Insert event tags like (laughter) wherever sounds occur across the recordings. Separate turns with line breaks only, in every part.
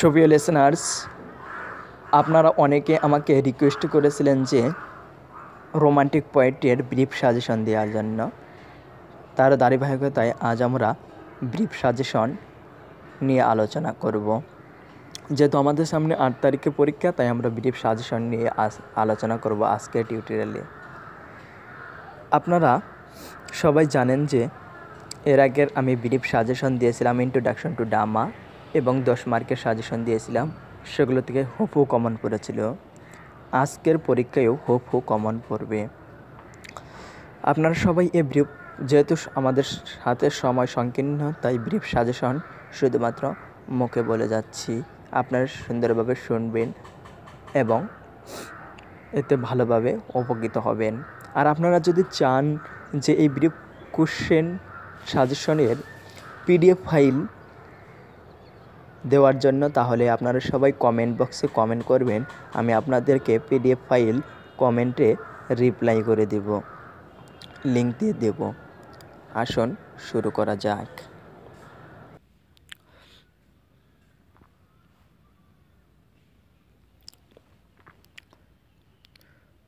সবিও লেসনার্স আপনারা অনেকে আমাকে রিকোয়েস্ট করেছিলেন যে রোমান্টিক পোয়েট্রির ব্রিফ সাজেশন দেওয়ার জন্য তার দারিবাহিকতায় আজ আমরা ব্রিফ সাজেশন নিয়ে আলোচনা করব যেহেতু আমাদের সামনে আট তারিখে পরীক্ষা তাই আমরা ব্রিফ সাজেশন নিয়ে আলোচনা করব আজকের টিউটোরিয়ালে আপনারা সবাই জানেন যে এর আগের আমি ব্রিফ সাজেশন দিয়েছিলাম ইন্ট্রোডাকশন টু ডামা এবং দশ মার্কের সাজেশন দিয়েছিলাম সেগুলো থেকে হুফু কমন পড়েছিল আজকের পরীক্ষায়ও হুফু কমন পড়বে আপনারা সবাই এ ব্রিফ যেহেতু আমাদের হাতে সময় সংকীর্ণ তাই ব্রিফ সাজেশন শুধুমাত্র মুখে বলে যাচ্ছি আপনারা সুন্দরভাবে শুনবেন এবং এতে ভালোভাবে উপকৃত হবেন আর আপনারা যদি চান যে এই ব্রিফ কোশ্চেন সাজেশনের পিডিএফ ফাইল দেওয়ার জন্য তাহলে আপনারা সবাই কমেন্ট বক্সে কমেন্ট করবেন আমি আপনাদেরকে পিডিএফ ফাইল কমেন্টে রিপ্লাই করে দেব লিঙ্ক দিয়ে দেব আসুন শুরু করা যাক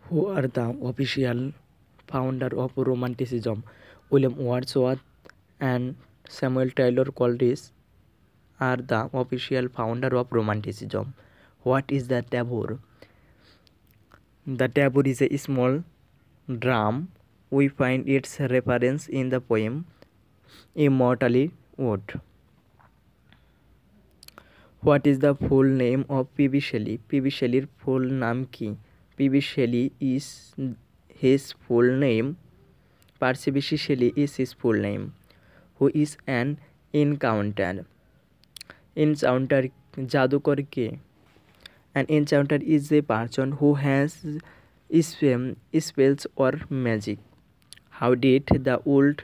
who are the official founder of romanticism William Wordsworth and Samuel Taylor Coleridge are the official founder of romanticism what is the tabor the tabor is a small drum we find its reference in the poem immortally wood what is the full name of pb shelley pb shelley's full name ki pb shelley is his full name P. B. Shelley is his full name who is an encounter encounter जादूकर के an encounter is a person who has spells और magic how did the old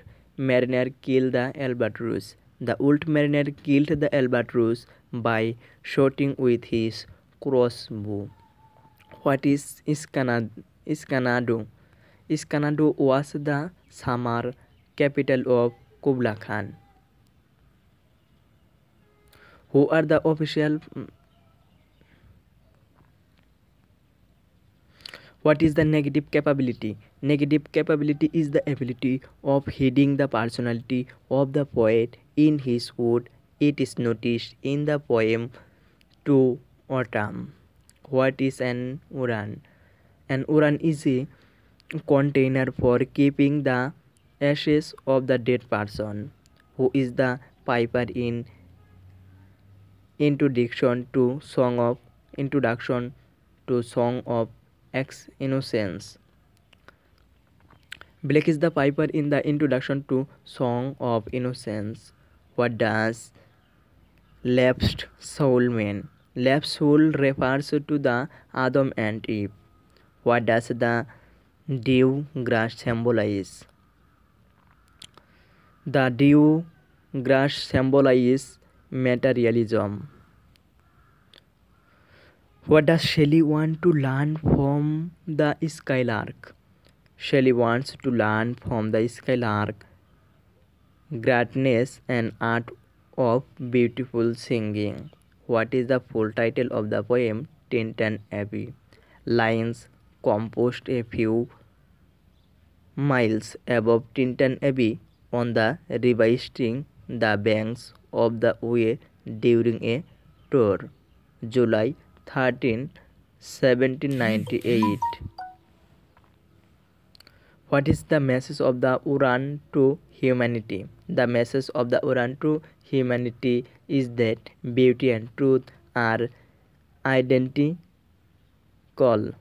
mariner kill the albatross the old mariner killed the albatross by shooting with his crossbow what is is is Xanadu is Xanadu was the summer capital of Kublai Khan who are the official mm, what is the negative capability negative capability is the ability of hiding the personality of the poet in his word it is noticed in the poem to autumn what is an uran an uran is a container for keeping the ashes of the dead person who is the piper in introduction to song of introduction to song of ex innocence Blake is the piper in the introduction to Song of Innocence. What does lapsed soul mean? Lapsed soul refers to the Adam and Eve. What does the dew grass symbolize? The dew grass symbolizes materialism. What does Shelley want to learn from the skylark? Shelley wants to learn from the skylark greatness and art of beautiful singing. What is the full title of the poem Tintin Abbey? Lines composed a few miles above Tintin Abbey on the river string the banks of the way during a tour. July 13, 1798. What is the message of the uran to humanity? The message of the uran to humanity is that beauty and truth are identical.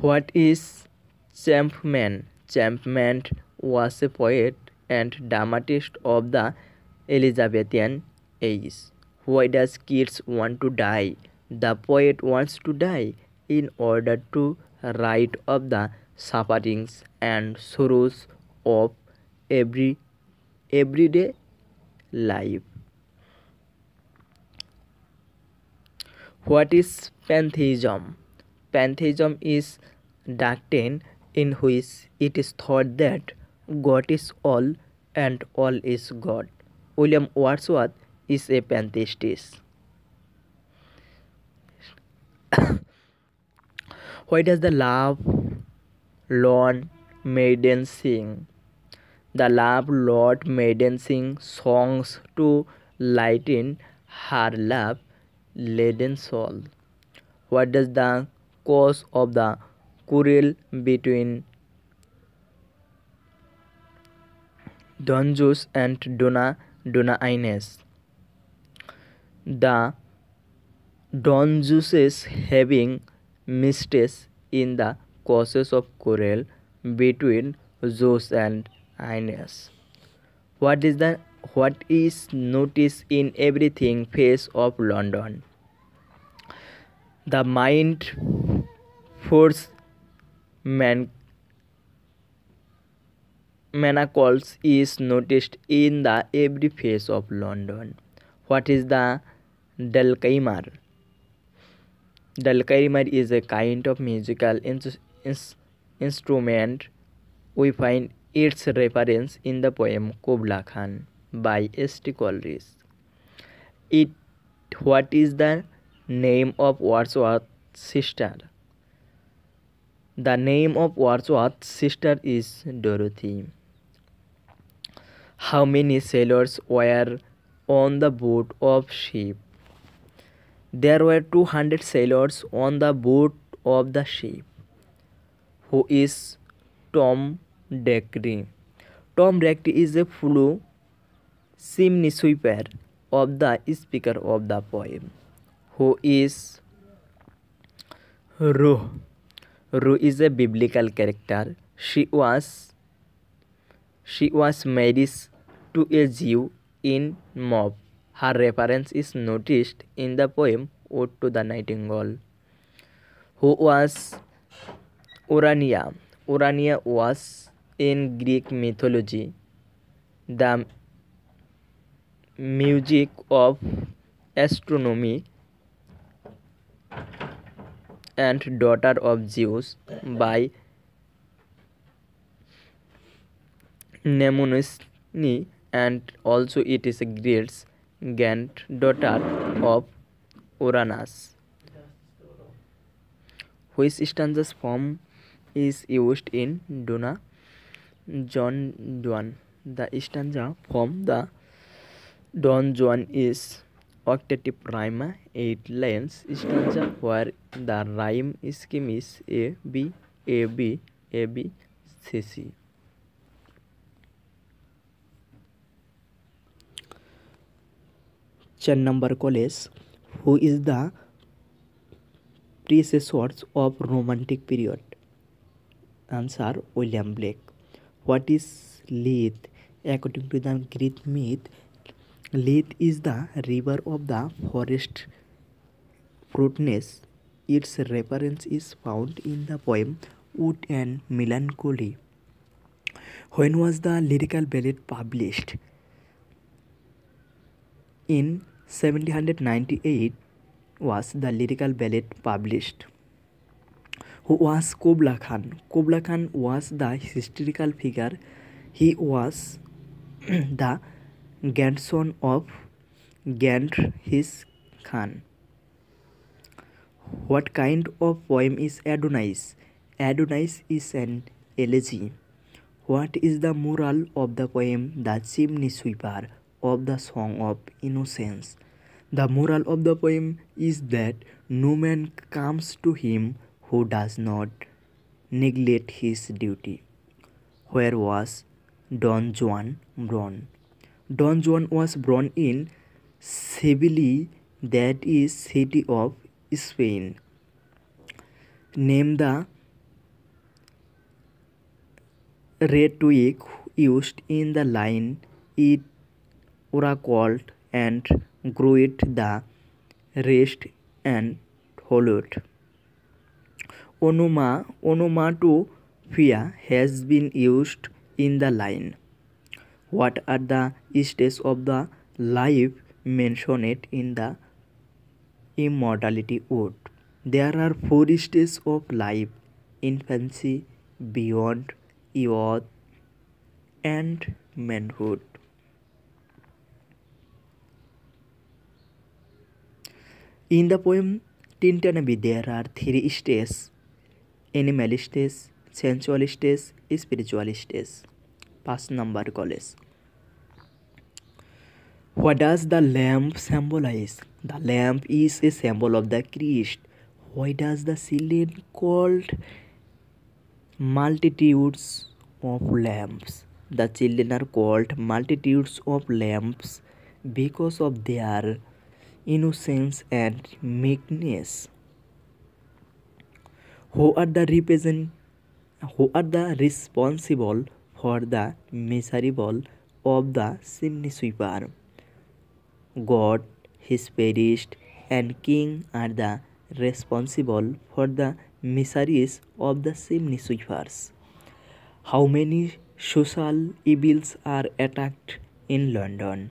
What is Champman? Champman was a poet and dramatist of the Elizabethan age. Why does Keats want to die? The poet wants to die in order to write of the sufferings and sorrows of every everyday life. What is pantheism? Pantheism is doctrine in which it is thought that God is all and all is God. William Wordsworth is a pantheist. (coughs) Why does the love lorn maiden sing? The love lord maiden sing songs to lighten her love laden soul. What does the cause of the quarrel between Don and Donna Donna Ines. The Don is having mistakes in the causes of quarrel between Jose and Ines. What is the what is noticed in everything face of London? The mind force man manacles is noticed in the every face of London. What is the dulcimer? Dulcimer is a kind of musical in in instrument. We find its reference in the poem Kubla Khan by St. Coleridge. It what is the name of Wordsworth's sister? The name of Wordsworth's sister is Dorothy how many sailors were on the boat of ship. There were 200 sailors on the boat of the ship. Who is Tom Dacre? Tom Dacre is a fellow chimney sweeper of the speaker of the poem. Who is Ruh? Ruh is a biblical character. She was she was married to a Jew in Mob. Her reference is noticed in the poem Ode to the Nightingale. Who was Urania? Urania was in Greek mythology the music of astronomy and daughter of Zeus by Mnemosyne and also it is a great granddaughter of Uranus. Which stanza's form is used in Donna John Juan? The stanza from the Don Juan is octative rhyme eight lines stanza where the rhyme scheme is A B A B A B C C. Christian number college who is the predecessors of romantic period answer william blake what is leith according to the greek myth leith is the river of the forest fruitness its reference is found in the poem wood and melancholy when was the lyrical ballad published in 1798 was the lyrical ballet published. Who was Kubla Khan? Kubla Khan was the historical figure. He was (clears throat) the grandson of Genghis Khan. What kind of poem is Adonis? Adonis is an elegy. What is the moral of the poem The Chimney Sweeper? of the Song of Innocence. The moral of the poem is that no man comes to him who does not neglect his duty. Where was Don Juan born? Don Juan was born in Seville, that is city of Spain. Name the rhetoric used in the line it oracle and it the rest and followed. Onoma, onomatopoeia has been used in the line. What are the stages of the life mentioned in the immortality ode? There are four stages of life infancy, beyond youth, and manhood. In the poem Tintanabi, there are three stages animal stage, sensual stage, spiritual Pass number college. What does the lamp symbolize? The lamp is a symbol of the Christ. Why does the ceiling called multitudes of lamps? The children are called multitudes of lamps because of their innocence and meekness who are the represent who are the responsible for the miserable of the chimney sweeper god his priest and king are the responsible for the miseries of the chimney sweepers how many social evils are attacked in london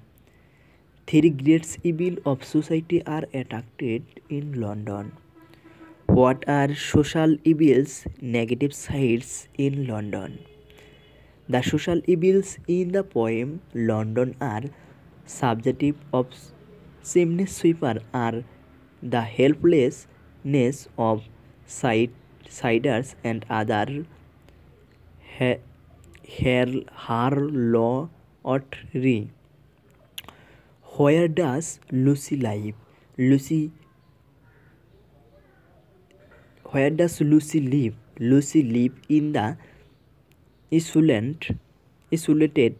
three greats evil of society are attracted in London what are social evils negative sides in London the social evils in the poem London are subjective of chimney sweeper are the helplessness of side siders and other he here harlot re where does Lucy live Lucy where does Lucy live Lucy live in the insolent isolated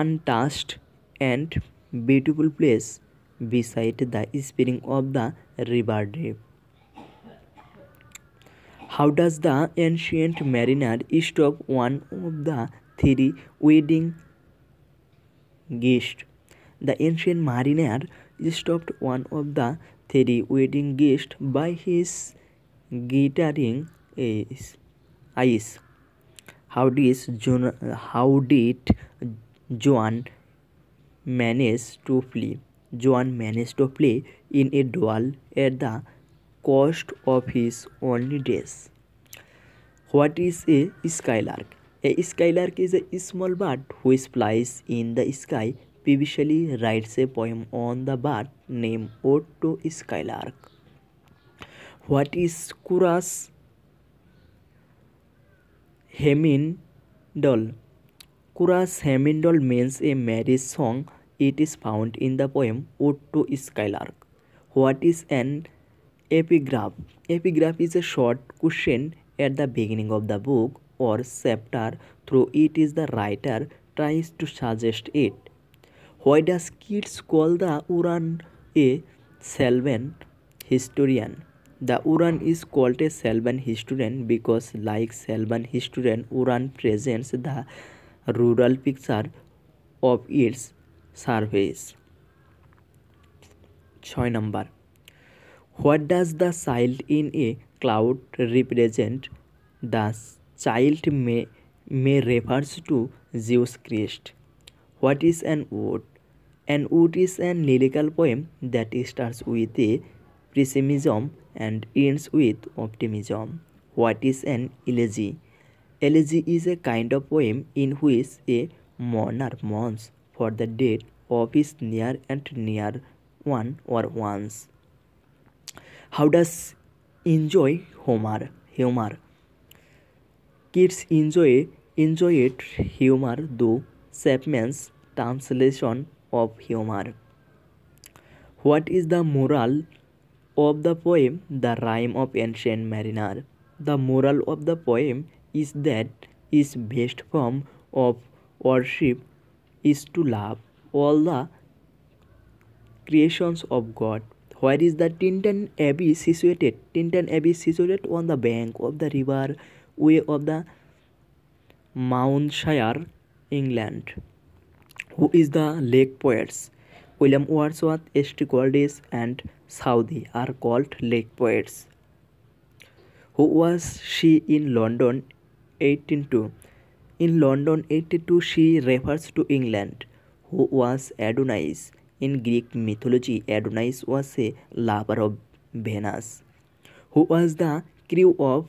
untouched and beautiful place beside the spring of the river drive how does the ancient mariner stop one of the three wedding guest the ancient mariner stop one of the three wedding guest by his glittering eyes how does Jo how did John manage to play John manage to flee in a doll at dust cast of his only dress what is a skylark a skylark is a small bird who flies in the sky P. V. Shelley writes a poem on the bird named Ode to Skylark. What is Curas Hemindol? Curas Hemindol means a merry song. It is found in the poem Ode to Skylark. What is an epigraph? Epigraph is a short question at the beginning of the book or chapter. Through it is the writer tries to suggest it Why does kids call the Uran a Selvan historian? The Uran is called a Selvan historian because like Selvan historian, Uran presents the rural picture of its surface. 6. Number. What does the child in a cloud represent? The child may, may refers to Zeus Christ. What is an oath? An what is is an lyrical poem that starts with a pessimism and ends with optimism. What is an elegy? Elegy is a kind of poem in which a mourner mourns for the death of his near and near one or ones. How does enjoy humor? Humor. Kids enjoy enjoy it humor though Chapman's translation of humor. What is the moral of the poem The Rhyme of Ancient Mariner? The moral of the poem is that its best form of worship is to love all the creations of God. Where is the Tintern Abbey situated? Tintern Abbey situated on the bank of the river way of the Shire, England. Who is the lake poets? William Wordsworth, St. Goldis, and Southey are called lake poets. Who was she in London 182? In London 82 she refers to England, who was Adonis. In Greek mythology, Adonis was a lover of Venus, who was the crew of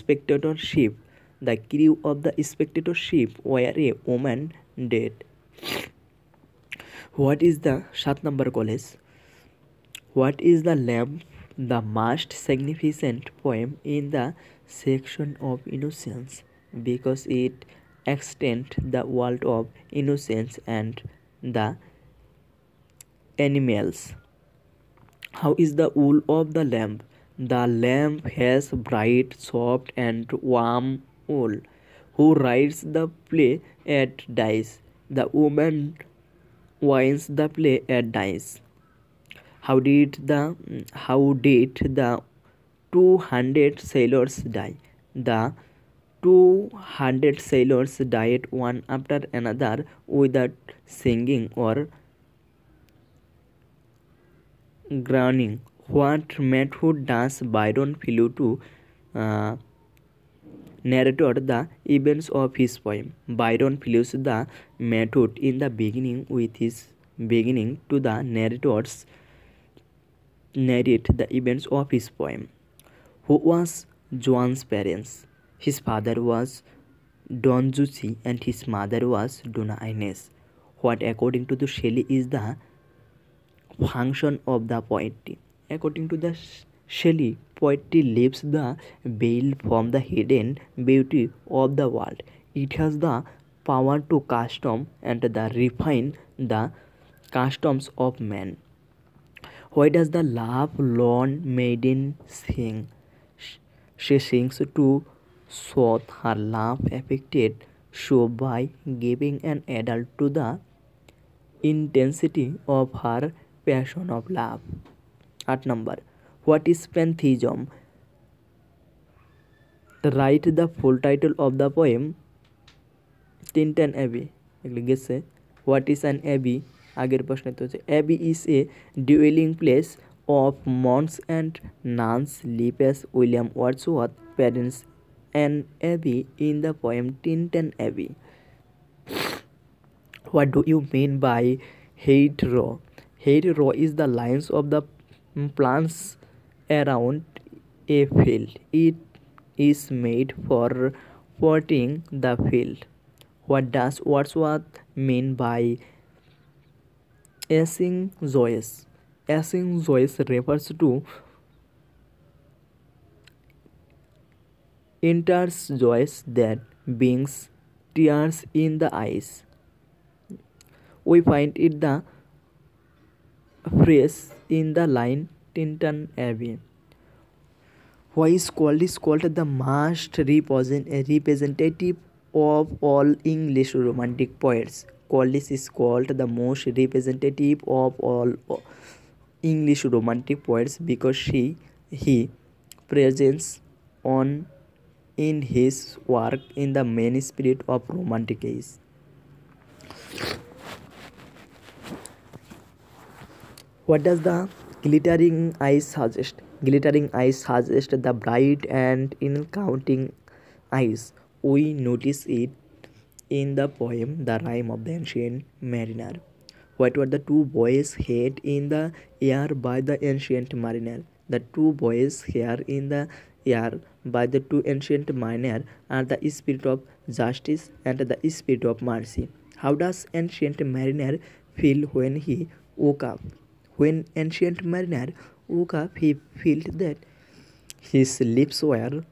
spectator ship. The crew of the spectator ship were a woman dead what is the Shat number college? What is the lamb the most significant poem in the section of innocence because it extend the world of innocence and the animals? How is the wool of the lamb? The lamb has bright, soft, and warm wool. Who writes the play at dice? The woman wins the play at dice. How did the how did the two hundred sailors die? The two hundred sailors died one after another without singing or groaning. What method does Byron flew to uh, narrated the events of his poem. Byron follows the method in the beginning with his beginning to the narrators narrate the events of his poem. Who was Joan's parents? His father was Don Juicy and his mother was Dona Ines. What according to the Shelley is the function of the poetry? According to the Shelley, poetry lifts the veil from the hidden beauty of the world. It has the power to custom and the refine the customs of men. Why does the love lorn maiden sing? She sings to soothe her love affected show by giving an adult to the intensity of her passion of love. At number what is pantheism write the full title of the poem tintin abbey what is an abbey abbey is a dwelling place of monks and nuns live william wordsworth parents and abbey in the poem tintin abbey what do you mean by hetero hetero is the lines of the plants around a field. It is made for watering the field. What does Wordsworth mean by asynchrous? joyous refers to enters joys that brings tears in the eyes. We find it the phrase in the line Tinton Abbey. Why is called is called the most uh, representative of all English Romantic poets. Coleridge is called the most representative of all uh, English Romantic poets because she he presents on in his work in the main spirit of Romantic age. What does the glittering eyes suggest glittering eyes suggest the bright and uncounting eyes we notice it in the poem the rhyme of the ancient mariner what were the two boys hid in the air by the ancient mariner the two boys here in the air by the two ancient mariner are the spirit of justice and the spirit of mercy how does ancient mariner feel when he woke up when ancient mariner woke up, he felt that his lips were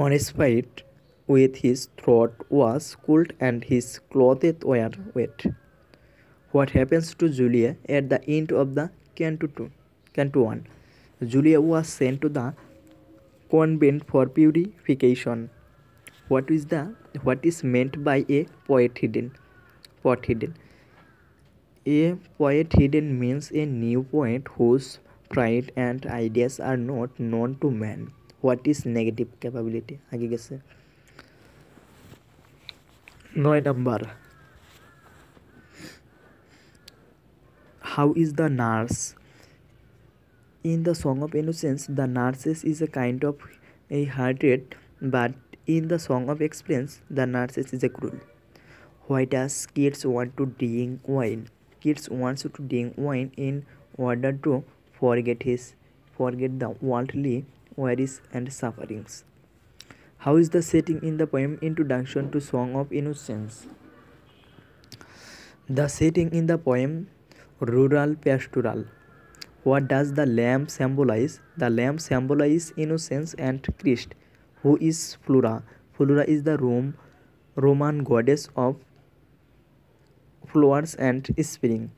moistened with his throat was cold and his clothes were wet. What happens to Julia at the end of the Canto 2? Canto 1. Julia was sent to the convent for purification. What is the what is meant by a poet hidden? poet hidden. A poet hidden means a new poet whose pride and ideas are not known to man. What is negative capability? आगे कैसे No number. How is the nurse? In the Song of Innocence, the narcissist is a kind of a hearted, but in the Song of Experience, the narcissist is a cruel. Why does kids want to drink wine? kids wants to drink wine in order to forget his forget the worldly worries and sufferings. How is the setting in the poem Introduction to Song of Innocence? The setting in the poem Rural Pastoral. What does the lamb symbolize? The lamb symbolizes innocence and Christ, who is Flora. Flora is the Rome, Roman goddess of flowers and spring.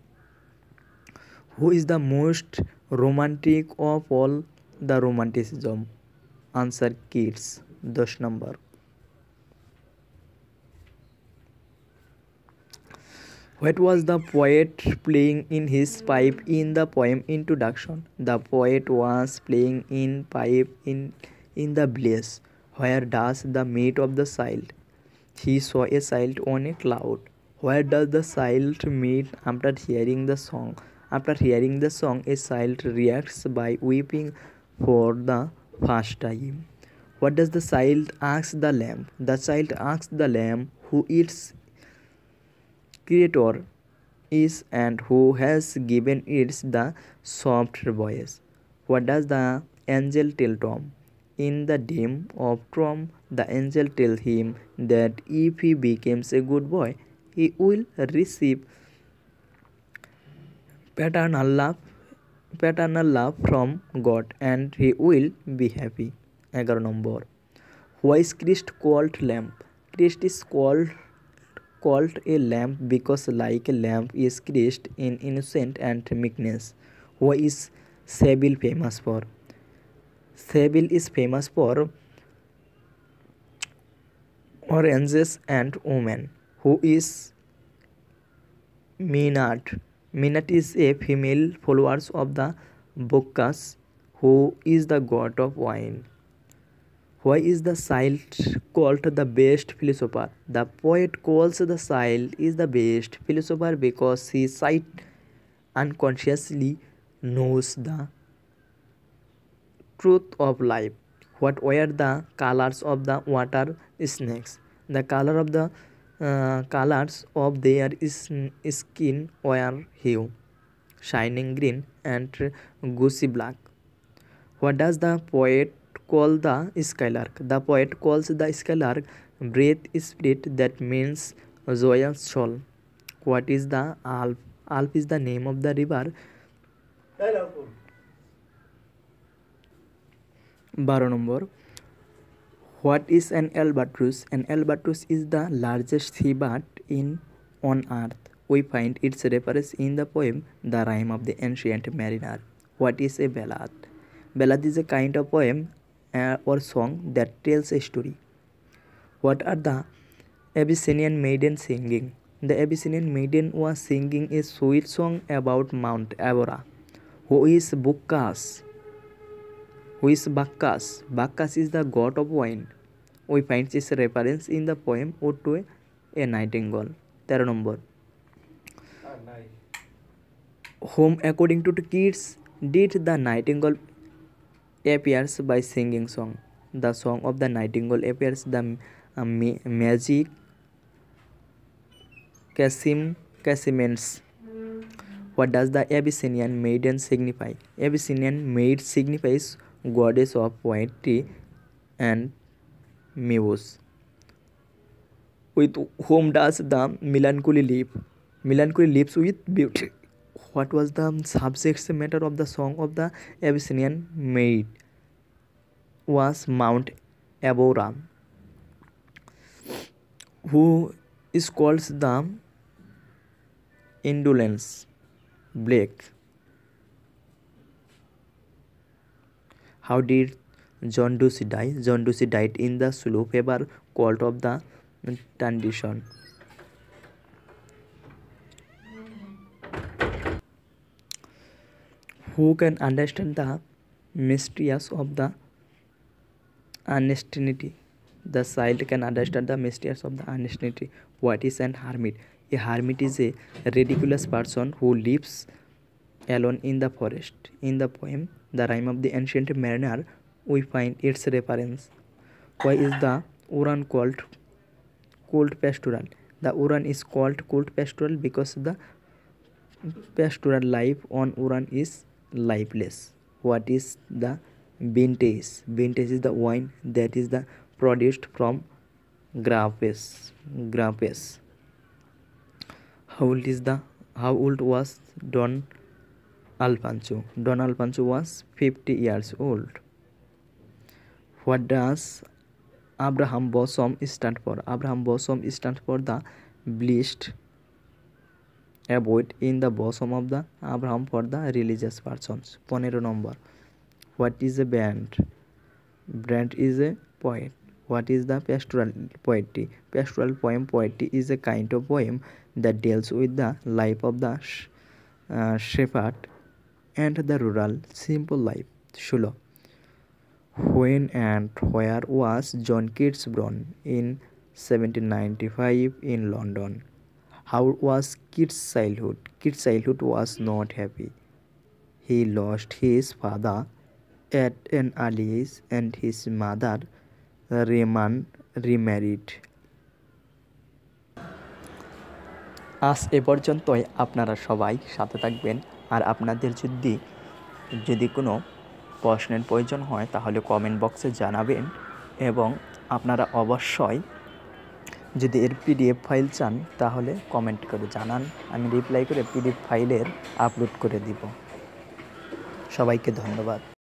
Who is the most romantic of all the romanticism? Answer kids. Dash number. What was the poet playing in his pipe in the poem introduction? The poet was playing in pipe in, in the place where does the mate of the child? He saw a child on a cloud. Where does the child meet after hearing the song? After hearing the song, a child reacts by weeping for the first time. What does the child ask the lamb? The child asks the lamb who its creator is and who has given it the soft voice. What does the angel tell Tom? In the dream of Tom, the angel tells him that if he becomes a good boy, he will receive paternal love paternal love from God and he will be happy. এগারো নম্বর Why is Christ called lamp? Christ is called called a lamp because like a lamp is Christ in innocent and meekness. Why is Seville famous for? Seville is famous for oranges and women who is Minat. Minat is a female followers of the Bacchus who is the god of wine. Why is the child called the best philosopher? The poet calls the child is the best philosopher because he sight unconsciously knows the truth of life. What were the colors of the water snakes? The color of the colors of their skin were hue, shining green and glossy black. What does the poet call the skylark? The poet calls the skylark breath spirit that means joyous soul. What is the alp? Alp is the name of the river. Hello. বারো নম্বর What is an albatross? An albatross is the largest seabird in on earth. We find its reference in the poem The Rhyme of the Ancient Mariner. What is a ballad? Ballad is a kind of poem uh, or song that tells a story. What are the Abyssinian maiden singing? The Abyssinian maiden was singing a sweet song about Mount Abora, who is Bukas? who is Bacchus? Bacchus is the god of wine. We find this reference in the poem Ode to a, Nightingale. Third number. Whom, according to the kids, did the Nightingale appears by singing song? The song of the Nightingale appears the uh, magic Casim Casimens. What does the Abyssinian maiden signify? Abyssinian maid signifies goddess of poetry and muse. With whom does the melancholy live? Melancholy lives with beauty. What was the subject matter of the song of the Abyssinian maid? Was Mount Abora, who is called the indolence black How did John Ducey die? John Ducey died in the slow fever cold of the condition. Who can understand the mysteries of the uncertainty? The child can understand the mysteries of the uncertainty. What is an hermit? A hermit is a ridiculous person who lives alone in the forest. In the poem, the rhyme of the ancient mariner, we find its reference. Why is the Uran called cold pastoral? The Uran is called cold pastoral because the pastoral life on Uran is lifeless. What is the vintage? Vintage is the wine that is the produced from grapes. Grapes. How old is the how old was Don Alfonso Donal Alfonso was fifty years old what does Abraham bosom stand for Abraham bosom stand for the blest abode in the bosom of the Abraham for the religious persons পনেরো নম্বর what is a bard bard is a poet what is the pastoral poetry pastoral poem poetry is a kind of poem the deals with the life of the shepherd and the rural simple life ষোলো when and where was John Keats born in seventeen ninety five in London how was Keats childhood Keats childhood was not happy he lost his father at an early and his mother remain remarried আজ এ পর্যন্তই আপনারা সবাই সাথে থাকবেন আর আপনাদের যদি যদি কোনো প্রশ্নের প্রয়োজন হয় তাহলে কমেন্ট বক্সে জানাবেন এবং আপনারা অবশ্যই যদি এর পিডিএফ ফাইল চান তাহলে কমেন্ট করে জানান আমি রিপ্লাই করে পিডিএফ ফাইলের আপলোড করে দিব সবাইকে ধন্যবাদ